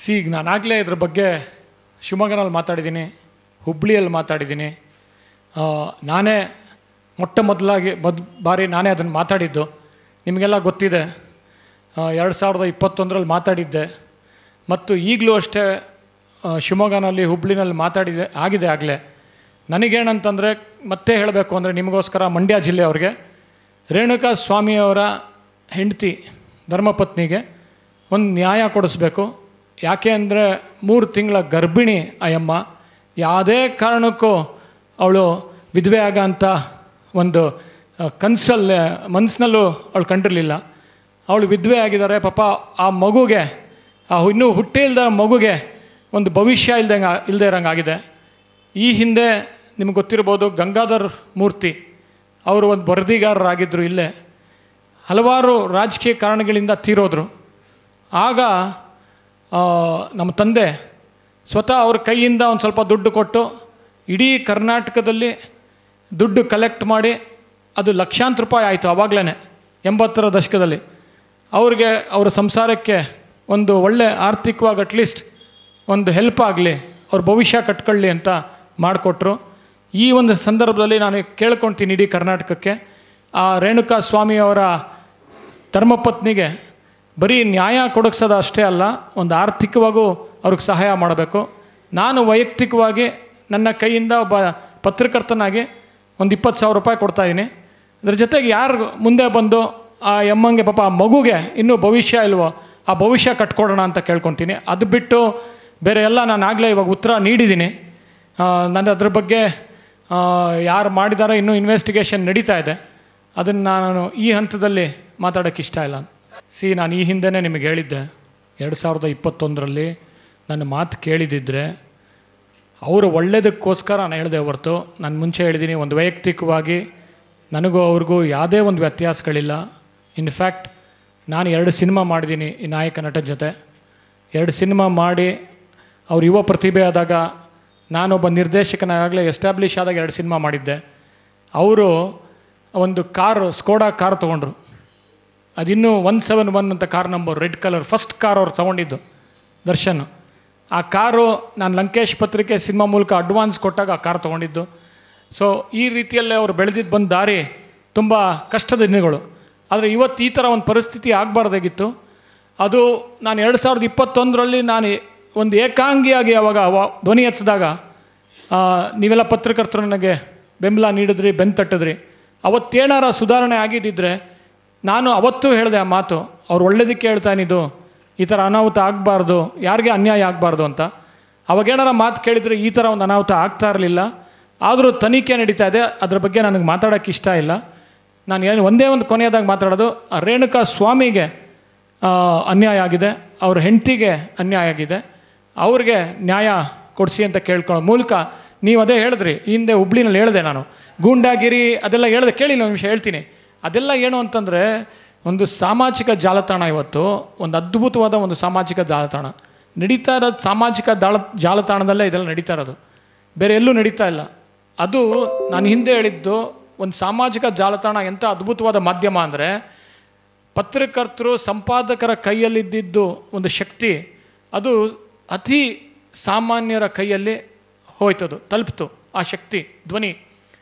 C ಈಗ ನಾನಾಗಲೇ ಇದ್ರ ಬಗ್ಗೆ ಶಿವಮೊಗ್ಗನಲ್ಲಿ ಮಾತಾಡಿದ್ದೀನಿ ಹುಬ್ಬಳ್ಳಿಯಲ್ಲಿ ಮಾತಾಡಿದ್ದೀನಿ ನಾನೇ ಮೊಟ್ಟ ಮೊದಲಾಗಿ ಮೊದ್ ಬಾರಿ ನಾನೇ ಅದನ್ನು ಮಾತಾಡಿದ್ದು ನಿಮಗೆಲ್ಲ ಗೊತ್ತಿದೆ ಎರಡು ಸಾವಿರದ ಇಪ್ಪತ್ತೊಂದರಲ್ಲಿ ಮಾತಾಡಿದ್ದೆ ಮತ್ತು ಈಗಲೂ ಅಷ್ಟೇ ಶಿವಮೊಗ್ಗನಲ್ಲಿ ಹುಬ್ಳಿನಲ್ಲಿ ಮಾತಾಡಿದೆ ಆಗಿದೆ ಆಗಲೇ ನನಗೇನಂತಂದರೆ ಮತ್ತೆ ಹೇಳಬೇಕು ಅಂದರೆ ನಿಮಗೋಸ್ಕರ ಮಂಡ್ಯ ಜಿಲ್ಲೆಯವ್ರಿಗೆ ರೇಣುಕಾ ಸ್ವಾಮಿಯವರ ಹೆಂಡತಿ ಧರ್ಮಪತ್ನಿಗೆ ಒಂದು ನ್ಯಾಯ ಕೊಡಿಸ್ಬೇಕು ಯಾಕೆ ಅಂದರೆ ಮೂರು ತಿಂಗಳ ಗರ್ಭಿಣಿ ಅಯ್ಯಮ್ಮ ಯಾವುದೇ ಕಾರಣಕ್ಕೂ ಅವಳು ವಿಧವೆ ಆಗೋಂಥ ಒಂದು ಕನಸಲ್ಲೇ ಮನಸ್ಸಿನಲ್ಲೂ ಅವಳು ಕಂಡಿರಲಿಲ್ಲ ಅವಳು ವಿಧವೆ ಆಗಿದ್ದಾರೆ ಪಾಪ ಆ ಮಗುಗೆ ಆ ಇನ್ನೂ ಹುಟ್ಟಿ ಇಲ್ಲದ ಮಗುಗೆ ಒಂದು ಭವಿಷ್ಯ ಇಲ್ದಂಗೆ ಇಲ್ಲದೆ ಇರೋಂಗೆ ಆಗಿದೆ ಈ ಹಿಂದೆ ನಿಮ್ಗೆ ಗೊತ್ತಿರ್ಬೋದು ಗಂಗಾಧರ್ ಮೂರ್ತಿ ಅವರು ಒಂದು ವರದಿಗಾರರಾಗಿದ್ದರು ಇಲ್ಲೇ ಹಲವಾರು ರಾಜಕೀಯ ಕಾರಣಗಳಿಂದ ತೀರೋದ್ರು ಆಗ ನಮ್ಮ ತಂದೆ ಸ್ವತಃ ಅವ್ರ ಕೈಯಿಂದ ಒಂದು ಸ್ವಲ್ಪ ದುಡ್ಡು ಕೊಟ್ಟು ಇಡೀ ಕರ್ನಾಟಕದಲ್ಲಿ ದುಡ್ಡು ಕಲೆಕ್ಟ್ ಮಾಡಿ ಅದು ಲಕ್ಷಾಂತರ ರೂಪಾಯಿ ಆಯಿತು ಆವಾಗಲೇ ಎಂಬತ್ತರ ದಶಕದಲ್ಲಿ ಅವ್ರಿಗೆ ಅವರ ಸಂಸಾರಕ್ಕೆ ಒಂದು ಒಳ್ಳೆ ಆರ್ಥಿಕವಾಗಿ ಅಟ್ಲೀಸ್ಟ್ ಒಂದು ಹೆಲ್ಪ್ ಆಗಲಿ ಅವ್ರ ಭವಿಷ್ಯ ಕಟ್ಕೊಳ್ಳಿ ಅಂತ ಮಾಡಿಕೊಟ್ರು ಈ ಒಂದು ಸಂದರ್ಭದಲ್ಲಿ ನಾನು ಕೇಳ್ಕೊಳ್ತೀನಿ ಇಡೀ ಕರ್ನಾಟಕಕ್ಕೆ ಆ ರೇಣುಕಾ ಸ್ವಾಮಿಯವರ ಧರ್ಮಪತ್ನಿಗೆ ಬರೀ ನ್ಯಾಯ ಕೊಡಕ್ಸೋದು ಅಷ್ಟೇ ಅಲ್ಲ ಒಂದು ಆರ್ಥಿಕವಾಗೂ ಅವ್ರಿಗೆ ಸಹಾಯ ಮಾಡಬೇಕು ನಾನು ವೈಯಕ್ತಿಕವಾಗಿ ನನ್ನ ಕೈಯಿಂದ ಒಬ್ಬ ಪತ್ರಕರ್ತನಾಗಿ ಒಂದು ಇಪ್ಪತ್ತು ಸಾವಿರ ರೂಪಾಯಿ ಕೊಡ್ತಾಯಿದ್ದೀನಿ ಅದ್ರ ಜೊತೆಗೆ ಯಾರು ಮುಂದೆ ಬಂದು ಆ ಎಮ್ಮಂಗೆ ಪಾಪ ಆ ಮಗುಗೆ ಇನ್ನೂ ಭವಿಷ್ಯ ಇಲ್ವೋ ಆ ಭವಿಷ್ಯ ಕಟ್ಕೊಡೋಣ ಅಂತ ಕೇಳ್ಕೊತೀನಿ ಅದು ಬಿಟ್ಟು ಬೇರೆ ಎಲ್ಲ ನಾನು ಆಗಲೇ ಇವಾಗ ಉತ್ತರ ನೀಡಿದ್ದೀನಿ ನಾನು ಅದ್ರ ಬಗ್ಗೆ ಯಾರು ಮಾಡಿದಾರೋ ಇನ್ನೂ ಇನ್ವೆಸ್ಟಿಗೇಷನ್ ನಡೀತಾ ಇದೆ ಅದನ್ನು ನಾನು ಈ ಹಂತದಲ್ಲಿ ಮಾತಾಡೋಕ್ಕೆ ಇಷ್ಟ ಇಲ್ಲ ಸಿ ನಾನು ಈ ಹಿಂದೆ ನಿಮಗೆ ಹೇಳಿದ್ದೆ ಎರಡು ಸಾವಿರದ ಇಪ್ಪತ್ತೊಂದರಲ್ಲಿ ನನ್ನ ಮಾತು ಕೇಳಿದಿದ್ದರೆ ಅವರು ಒಳ್ಳೆಯದಕ್ಕೋಸ್ಕರ ನಾನು ಹೇಳಿದೆ ಹೊರತು ನಾನು ಮುಂಚೆ ಹೇಳಿದ್ದೀನಿ ಒಂದು ವೈಯಕ್ತಿಕವಾಗಿ ನನಗೂ ಅವ್ರಿಗೂ ಯಾವುದೇ ಒಂದು ವ್ಯತ್ಯಾಸಗಳಿಲ್ಲ ಇನ್ಫ್ಯಾಕ್ಟ್ ನಾನು ಎರಡು ಸಿನಿಮಾ ಮಾಡಿದ್ದೀನಿ ಈ ನಾಯಕ ನಟನ ಜೊತೆ ಎರಡು ಸಿನಿಮಾ ಮಾಡಿ ಅವ್ರ ಯುವ ಪ್ರತಿಭೆ ಆದಾಗ ನಾನೊಬ್ಬ ನಿರ್ದೇಶಕನಾಗಲೇ ಎಸ್ಟಾಬ್ಲಿಷ್ ಆದಾಗ ಎರಡು ಸಿನಿಮಾ ಮಾಡಿದ್ದೆ ಅವರು ಒಂದು ಕಾರು ಸ್ಕೋಡಾ ಕಾರ್ ತೊಗೊಂಡ್ರು ಅದಿನ್ನೂ ಒನ್ ಸೆವೆನ್ ಒನ್ ಅಂತ car number red colour first car ಅವ್ರು ತೊಗೊಂಡಿದ್ದು ದರ್ಶನ್ ಆ ಕಾರು ನಾನು ಲಂಕೇಶ್ ಪತ್ರಿಕೆ ಸಿನಿಮಾ ಮೂಲಕ ಅಡ್ವಾನ್ಸ್ ಕೊಟ್ಟಾಗ ಆ ಕಾರ್ ತೊಗೊಂಡಿದ್ದು ಸೊ ಈ ರೀತಿಯಲ್ಲೇ ಅವರು ಬೆಳೆದಿದ್ದು ಬಂದ ದಾರಿ ತುಂಬ ಕಷ್ಟದ ದಿನಗಳು ಆದರೆ ಇವತ್ತು ಈ ಥರ ಒಂದು ಪರಿಸ್ಥಿತಿ ಆಗಬಾರ್ದಾಗಿತ್ತು ಅದು ನಾನು ಎರಡು ಸಾವಿರದ ಇಪ್ಪತ್ತೊಂದರಲ್ಲಿ ನಾನು ಒಂದು ಏಕಾಂಗಿಯಾಗಿ ಅವಾಗ ಧ್ವನಿ ಎತ್ತಿದಾಗ ನೀವೆಲ್ಲ ಪತ್ರಕರ್ತರು ನನಗೆ ಬೆಂಬಲ ನೀಡಿದ್ರಿ ಬೆನ್ ತಟ್ಟಿದ್ರಿ ಅವತ್ತೇನಾರ ಸುಧಾರಣೆ ಆಗಿದ್ದಿದ್ರೆ ನಾನು ಅವತ್ತು ಹೇಳಿದೆ ಆ ಮಾತು ಅವ್ರು ಒಳ್ಳೇದಕ್ಕೆ ಹೇಳ್ತಾನಿದು ಈ ಥರ ಅನಾಹುತ ಆಗಬಾರ್ದು ಯಾರಿಗೆ ಅನ್ಯಾಯ ಆಗಬಾರ್ದು ಅಂತ ಅವಾಗೇನಾರ ಮಾತು ಕೇಳಿದರೆ ಈ ಥರ ಒಂದು ಅನಾಹುತ ಆಗ್ತಾ ಇರಲಿಲ್ಲ ಆದರೂ ತನಿಖೆ ನಡೀತಾ ಇದೆ ಅದ್ರ ಬಗ್ಗೆ ನನಗೆ ಮಾತಾಡೋಕ್ಕೆ ಇಷ್ಟ ಇಲ್ಲ ನಾನು ಏನು ಒಂದೇ ಒಂದು ಕೊನೆಯದಾಗಿ ಮಾತಾಡೋದು ರೇಣುಕಾ ಸ್ವಾಮಿಗೆ ಅನ್ಯಾಯ ಆಗಿದೆ ಅವ್ರ ಹೆಂಡತಿಗೆ ಅನ್ಯಾಯ ಆಗಿದೆ ಅವ್ರಿಗೆ ನ್ಯಾಯ ಕೊಡಿಸಿ ಅಂತ ಕೇಳ್ಕೊಳ್ಳೋ ಮೂಲಕ ನೀವು ಅದೇ ಹೇಳಿದ್ರಿ ಹಿಂದೆ ಹುಬ್ಳಿನಲ್ಲಿ ಹೇಳಿದೆ ನಾನು ಗೂಂಡಾಗಿರಿ ಅದೆಲ್ಲ ಹೇಳಿದೆ ಕೇಳಿ ಒಂದು ನಿಮಿಷ ಹೇಳ್ತೀನಿ ಅದೆಲ್ಲ ಏನು ಅಂತಂದರೆ ಒಂದು ಸಾಮಾಜಿಕ ಜಾಲತಾಣ ಇವತ್ತು ಒಂದು ಅದ್ಭುತವಾದ ಒಂದು ಸಾಮಾಜಿಕ ಜಾಲತಾಣ ನಡೀತಾ ಇರೋದು ಸಾಮಾಜಿಕ ದಾಳ ಜಾಲತಾಣದಲ್ಲೇ ಇದೆಲ್ಲ ನಡೀತಾ ಇರೋದು ಬೇರೆ ಎಲ್ಲೂ ನಡೀತಾ ಇಲ್ಲ ಅದು ನಾನು ಹಿಂದೆ ಹೇಳಿದ್ದು ಒಂದು ಸಾಮಾಜಿಕ ಜಾಲತಾಣ ಎಂಥ ಅದ್ಭುತವಾದ ಮಾಧ್ಯಮ ಅಂದರೆ ಪತ್ರಕರ್ತರು ಸಂಪಾದಕರ ಕೈಯಲ್ಲಿದ್ದಿದ್ದು ಒಂದು ಶಕ್ತಿ ಅದು ಅತಿ ಸಾಮಾನ್ಯರ ಕೈಯಲ್ಲಿ ಹೋಯ್ತದು ತಲುಪ್ತು ಆ ಶಕ್ತಿ ಧ್ವನಿ